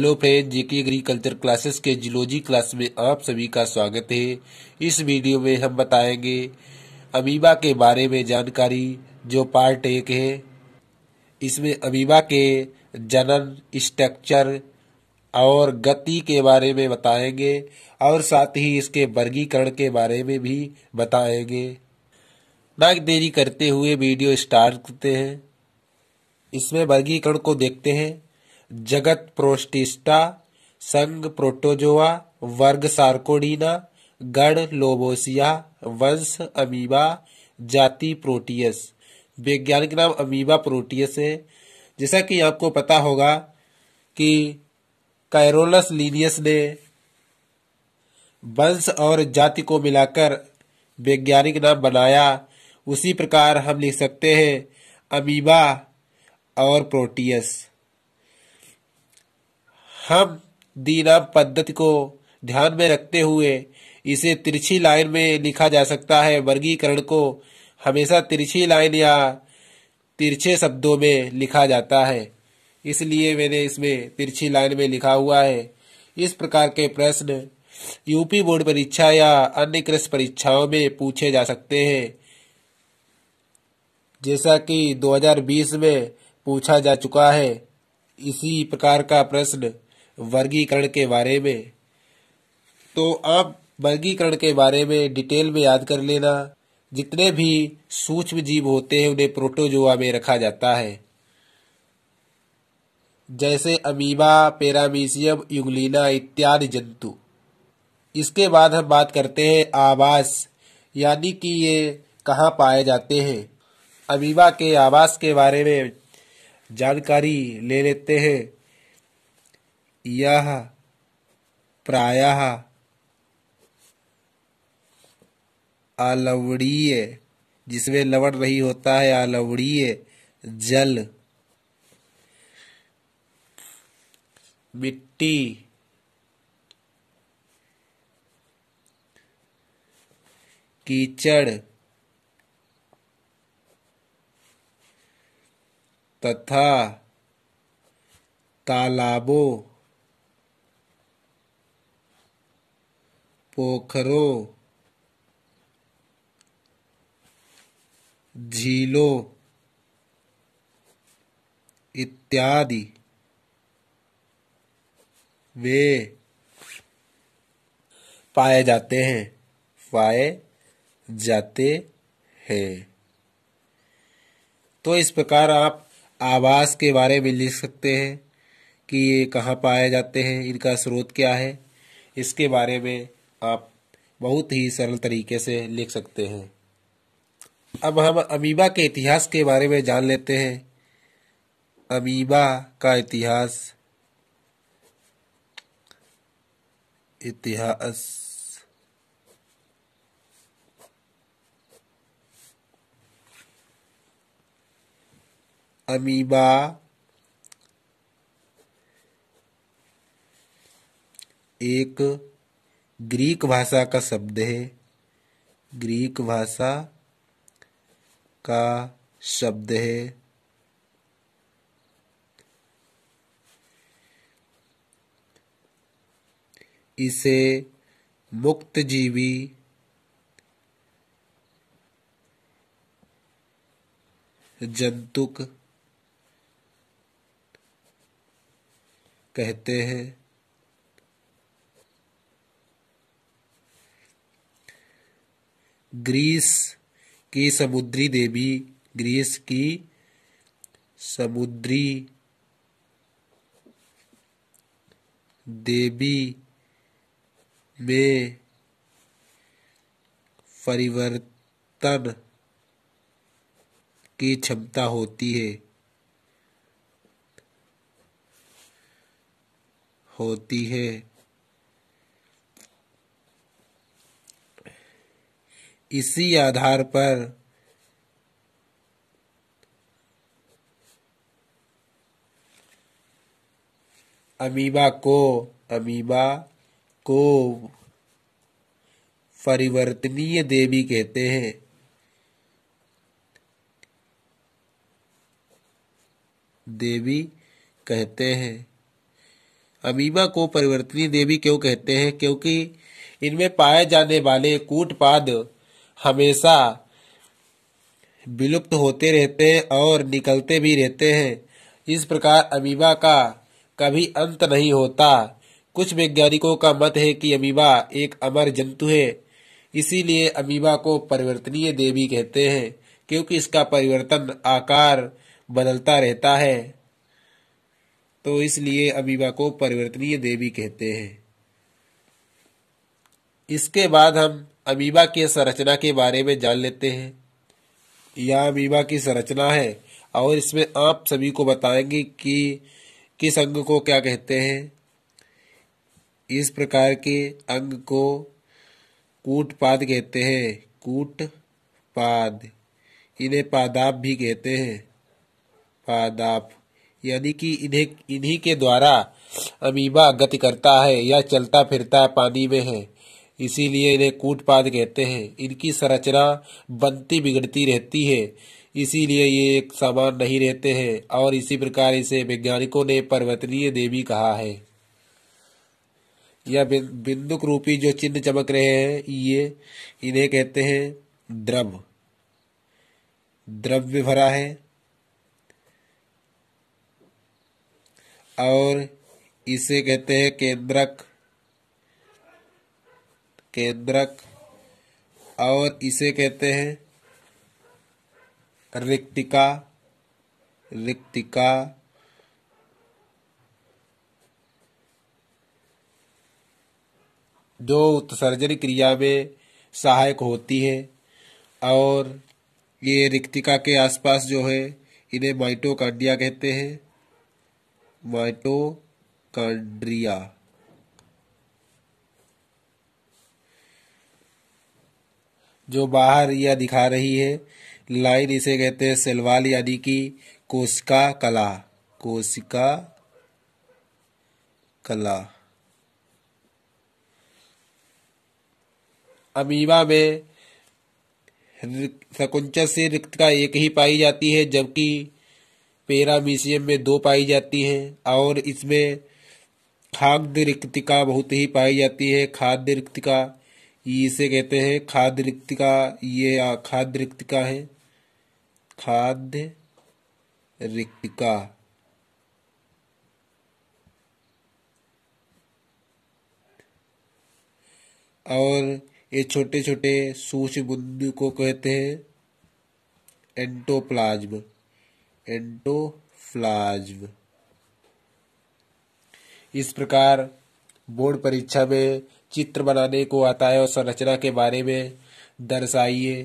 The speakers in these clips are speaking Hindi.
hello friend J K agriculture classes के जियोलॉजी क्लास में आप सभी का स्वागत है इस वीडियो में हम बताएंगे अमीबा के बारे में जानकारी जो पार्ट एक है इसमें अमीबा के जनन स्ट्रक्चर और गति के बारे में बताएंगे और साथ ही इसके वर्गीकरण के बारे में भी बताएंगे ना देरी करते हुए वीडियो स्टार्ट करते हैं इसमें वर्गीकरण को देखते हैं जगत प्रोस्टिस्टा संघ प्रोटोजोआ वर्ग सार्कोडीना गण लोबोसिया वंश अमीबा जाति प्रोटियस वैज्ञानिक नाम अमीबा प्रोटियस है जैसा कि आपको पता होगा कि कैरोलस लीनियस ने वंश और जाति को मिलाकर वैज्ञानिक नाम बनाया उसी प्रकार हम लिख सकते हैं अमीबा और प्रोटियस हम दीनाम पद्धति को ध्यान में रखते हुए इसे तिरछी लाइन में लिखा जा सकता है वर्गीकरण को हमेशा तिरछी लाइन या तिरछे शब्दों में लिखा जाता है इसलिए मैंने इसमें तिरछी लाइन में लिखा हुआ है इस प्रकार के प्रश्न यूपी बोर्ड परीक्षा या अन्य कृषि परीक्षाओं में पूछे जा सकते हैं जैसा कि 2020 में पूछा जा चुका है इसी प्रकार का प्रश्न वर्गीकरण के बारे में तो आप वर्गीकरण के बारे में डिटेल में याद कर लेना जितने भी सूक्ष्म जीव होते हैं उन्हें प्रोटोजोआ में रखा जाता है जैसे अमीबा पेरामीशियम युगलिना इत्यादि जंतु इसके बाद हम बात करते हैं आवास यानी कि ये कहाँ पाए जाते हैं अमीबा के आवास के बारे में जानकारी ले लेते हैं यह प्रायः अलवड़ीय जिसमें लवड़ रही होता है अलवड़ीय जल मिट्टी कीचड़ तथा तालाबों पोखरो झीलो इत्यादि वे पाए जाते हैं पाए जाते हैं तो इस प्रकार आप आवास के बारे में लिख सकते हैं कि ये कहाँ पाए जाते हैं इनका स्रोत क्या है इसके बारे में आप बहुत ही सरल तरीके से लिख सकते हैं अब हम अमीबा के इतिहास के बारे में जान लेते हैं अमीबा का इतिहास इतिहास अमीबा एक ग्रीक भाषा का शब्द है ग्रीक भाषा का शब्द है इसे मुक्त जीवी जंतुक कहते हैं ग्रीस की समुद्री देवी ग्रीस की समुद्री देवी में परिवर्तन की क्षमता होती है होती है इसी आधार पर अमीबा को अमीबा को परिवर्तनीय देवी कहते हैं देवी कहते हैं अमीबा को परिवर्तनीय देवी क्यों कहते हैं क्योंकि इनमें पाए जाने वाले कूटपाद हमेशा विलुप्त होते रहते हैं और निकलते भी रहते हैं इस प्रकार अमीबा का कभी अंत नहीं होता कुछ वैज्ञानिकों का मत है कि अमीबा एक अमर जंतु है इसीलिए अमीबा को परिवर्तनीय देवी कहते हैं क्योंकि इसका परिवर्तन आकार बदलता रहता है तो इसलिए अमीबा को परिवर्तनीय देवी कहते हैं इसके बाद हम अमीबा के संरचना के बारे में जान लेते हैं यह अमीबा की संरचना है और इसमें आप सभी को बताएंगे कि किस अंग को क्या कहते हैं इस प्रकार के अंग को कूटपाद कहते हैं कूटपाद इन्हें पादाप भी कहते हैं पादाप यानी कि इन्हें इन्हीं के द्वारा अमीबा गति करता है या चलता फिरता पानी में है इसीलिए इन्हें कूटपाद कहते हैं इनकी संरचना बनती बिगड़ती रहती है इसीलिए ये एक समान नहीं रहते हैं और इसी प्रकार इसे वैज्ञानिकों ने पर्वतनीय देवी कहा है यह बिंदुक रूपी जो चिन्ह चमक रहे हैं ये इन्हें कहते हैं द्रव द्रव्य भरा है और इसे कहते हैं केंद्रक केद्रक और इसे कहते हैं रिक्तिका रिक्तिका जो उत्सर्जन क्रिया में सहायक होती है और ये रिक्तिका के आसपास जो है इन्हें माइटोकांड्रिया कहते हैं माइटोकांड्रिया जो बाहर यह दिखा रही है लाइन इसे कहते हैं सेलवाल यानी कि कोशिका कला कोशिका कला अमीबा में सकुंच से रिक्तिका एक ही पाई जाती है जबकि पेरामीशियम में दो पाई जाती है और इसमें खाद्य रिक्तिका बहुत ही पाई जाती है खाद्य रिक्तिका इसे कहते हैं खाद्य रिक्तिका ये खाद्य रिक्तिका है खाद्य रिक्तिका और ये छोटे छोटे सूक्ष्म को कहते हैं एंटोप्लाज्म एंटोप्लाज्म इस प्रकार बोर्ड परीक्षा में चित्र बनाने को आता है और संरचना के बारे में दर्शाइए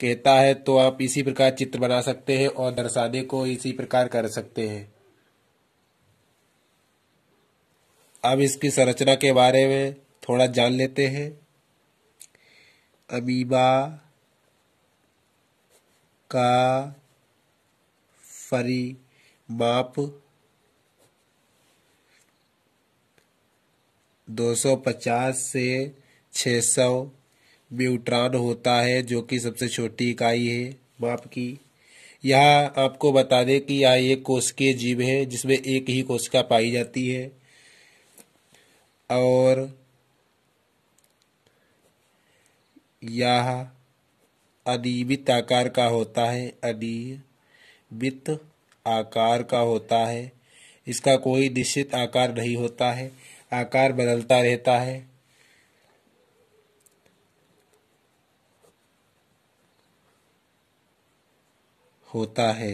कहता है तो आप इसी प्रकार चित्र बना सकते हैं और दर्शाने को इसी प्रकार कर सकते हैं अब इसकी संरचना के बारे में थोड़ा जान लेते हैं अमीबा का फरी माप 250 से 600 न्यूट्रॉन होता है जो कि सबसे छोटी इकाई है माप की यह आपको बता दें कि यह एक कोशिकीय जीव है जिसमें एक ही कोशिका पाई जाती है और यह अदीबित आकार का होता है अदीबित आकार का होता है इसका कोई निश्चित आकार नहीं होता है आकार बदलता रहता है होता है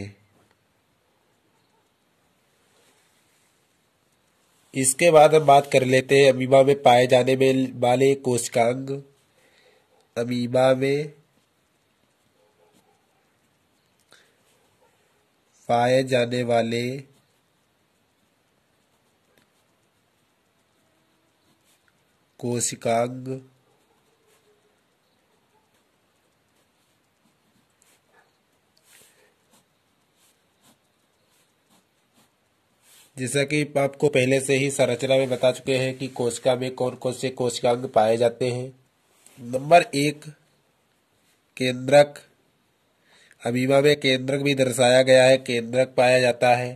इसके बाद हम बात कर लेते हैं अमीबा में पाए जाने में वाले कोशिकांग अमीबा में पाए जाने वाले कोशिकाग जैसा कि आपको पहले से ही संरचना में बता चुके हैं कि कोशिका में कौन कौन से कोशिकांग पाए जाते हैं नंबर एक केंद्रक अमीबा में केंद्रक भी दर्शाया गया है केंद्रक पाया जाता है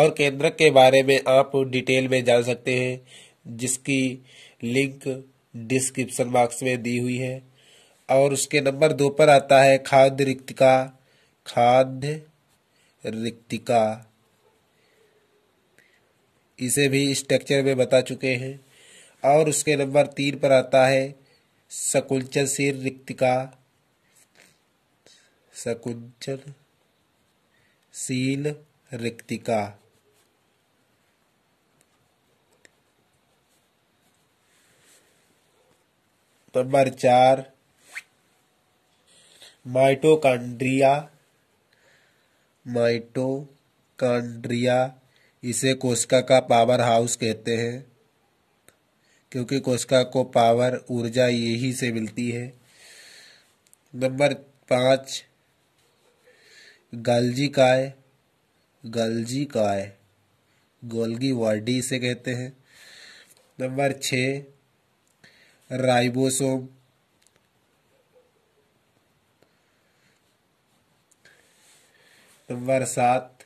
और केंद्रक के बारे में आप डिटेल में जान सकते हैं जिसकी लिंक डिस्क्रिप्शन बॉक्स में दी हुई है और उसके नंबर दो पर आता है खाद्य रिक्तिका खाद्य रिक्तिका इसे भी स्ट्रक्चर में बता चुके हैं और उसके नंबर तीन पर आता है सकुंचनशील रिक्तिका सकुंचनशील रिक्तिका नंबर चार माइटोकांड्रिया माइटोकांड्रिया इसे कोशिका का पावर हाउस कहते हैं क्योंकि कोशिका को पावर ऊर्जा यही से मिलती है नंबर पाँच गलजी काय गलजी काय गोल्गी वर्डी इसे कहते हैं नंबर छः राइबोसोम नंबर सात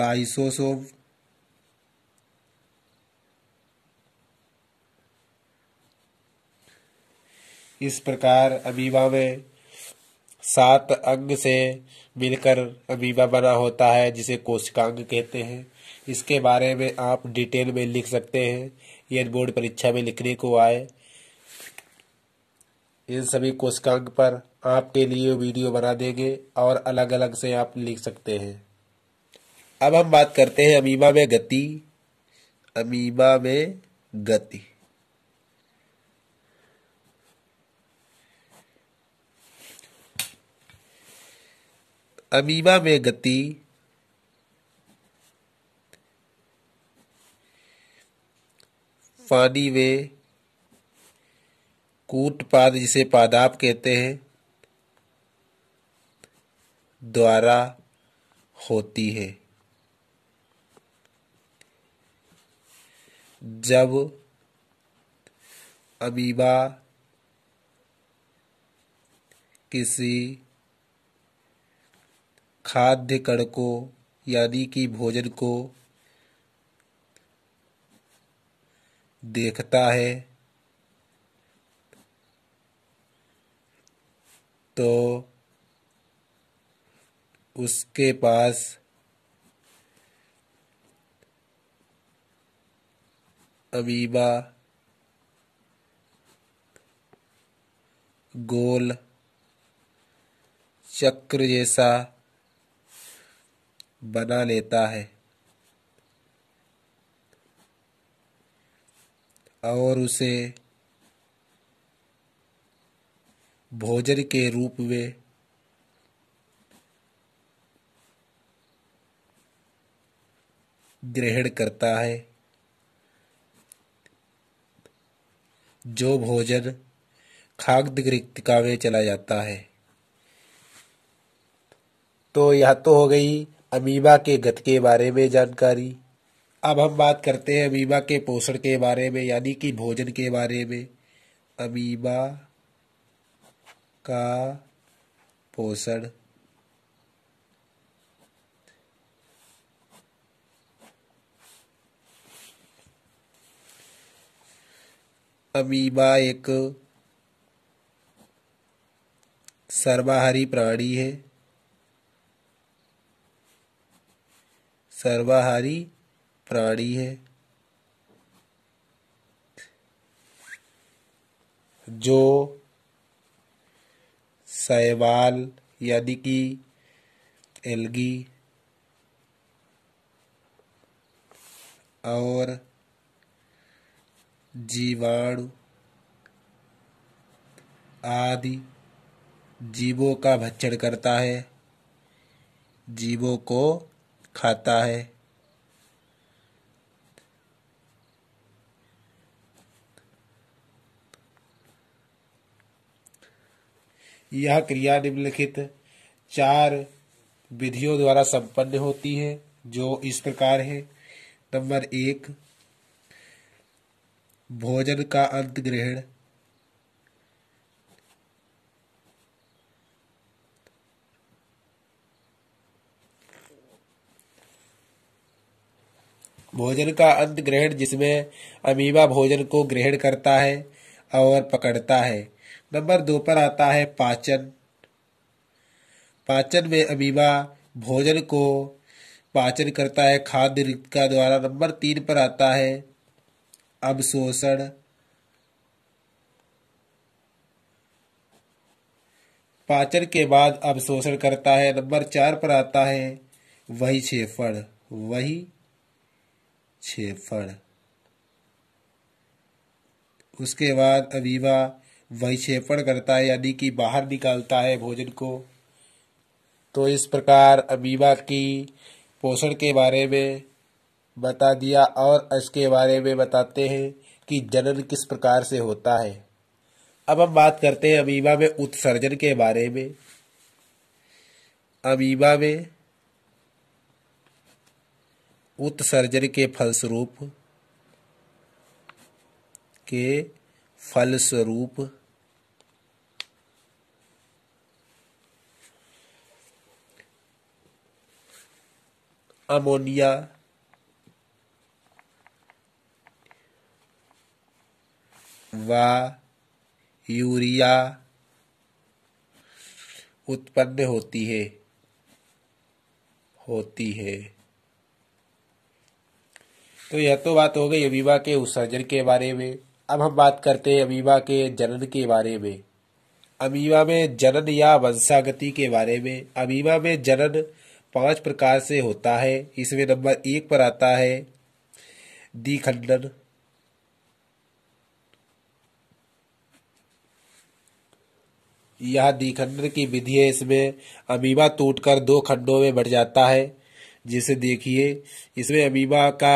लाइसोसोम इस प्रकार अमीबा में सात अंग से मिलकर अमीबा बना होता है जिसे कोशिकांग कहते हैं इसके बारे में आप डिटेल में लिख सकते हैं बोर्ड परीक्षा में लिखने को आए इन सभी कोष्कांक पर आपके लिए वीडियो बना देंगे और अलग अलग से आप लिख सकते हैं अब हम बात करते हैं अमीबा में गति अमीबा में गति अमीबा में गति पानी वे कूट पाद जिसे पादाप कहते हैं द्वारा होती है जब अबीबा किसी खाद्य कण को यानी कि भोजन को देखता है तो उसके पास अबीबा गोल चक्र जैसा बना लेता है और उसे भोजन के रूप में ग्रहण करता है जो भोजन खाद्य रिक्तिका में चला जाता है तो यह तो हो गई अमीबा के गत के बारे में जानकारी अब हम बात करते हैं अमीबा के पोषण के बारे में यानी कि भोजन के बारे में अमीबा का पोषण अमीबा एक सर्वाहारी प्राणी है सर्वाहारी प्राणी है जो शैवाल यानी कि एलगी और जीवाणु आदि जीवों का भक्षण करता है जीवों को खाता है यह क्रिया निम्नलिखित चार विधियों द्वारा संपन्न होती है जो इस प्रकार है नंबर एक भोजन का अंत ग्रहण भोजन का अंत ग्रहण जिसमें अमीबा भोजन को ग्रहण करता है और पकड़ता है नंबर दो पर आता है पाचन पाचन में अमीबा भोजन को पाचन करता है खाद्य का द्वारा नंबर तीन पर आता है अवशोषण पाचन के बाद अवशोषण करता है नंबर चार पर आता है वही छेफण वही छेफण उसके बाद अवीवा वैक्षेपण करता है यानी कि बाहर निकालता है भोजन को तो इस प्रकार अमीबा की पोषण के बारे में बता दिया और इसके बारे में बताते हैं कि जनन किस प्रकार से होता है अब हम बात करते हैं अमीबा में उत्सर्जन के बारे में अमीबा में उत्सर्जन के फलस्वरूप के फलस्वरूप अमोनिया व यूरिया उत्पन्न होती है होती है तो यह तो बात हो गई अमीबा के उत्सर्जन के बारे में अब हम बात करते हैं अमीबा के जनन के बारे में अमीबा में जनन या वंशागति के बारे में अमीबा में जनन पांच प्रकार से होता है इसमें नंबर एक पर आता है खंडन यह खंडन की विधि है इसमें अमीबा टूटकर दो खंडों में बढ़ जाता है जिसे देखिए इसमें अमीबा का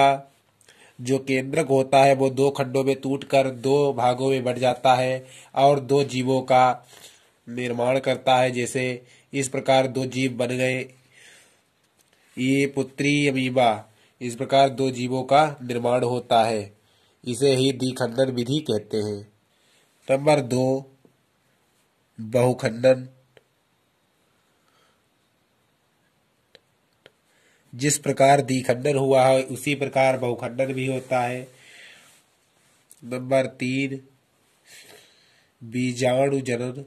जो केंद्रक होता है वो दो खंडों में टूटकर दो भागों में बढ़ जाता है और दो जीवों का निर्माण करता है जैसे इस प्रकार दो जीव बन गए ये पुत्री अमीबा इस प्रकार दो जीवों का निर्माण होता है इसे ही दिखंडन विधि कहते हैं नंबर दो बहुखंडन जिस प्रकार दिखंडन हुआ है उसी प्रकार बहुखंडन भी होता है नंबर तीन बीजाणु जनन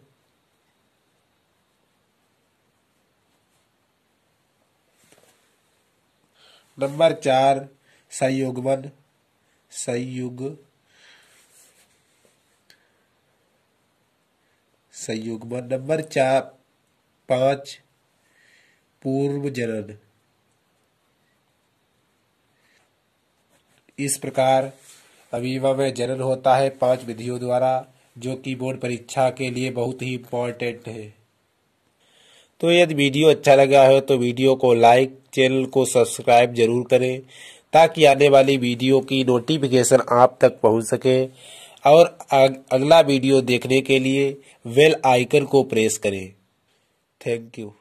नंबर चार संयुगमन संयुग संयुग्मन नंबर चार पांच पूर्व जनन इस प्रकार अमीबा में जनन होता है पांच विधियों द्वारा जो कि बोर्ड परीक्षा के लिए बहुत ही इंपॉर्टेंट है तो यदि वीडियो अच्छा लगा हो तो वीडियो को लाइक चैनल को सब्सक्राइब जरूर करें ताकि आने वाली वीडियो की नोटिफिकेशन आप तक पहुंच सके और अगला वीडियो देखने के लिए वेल आइकन को प्रेस करें थैंक यू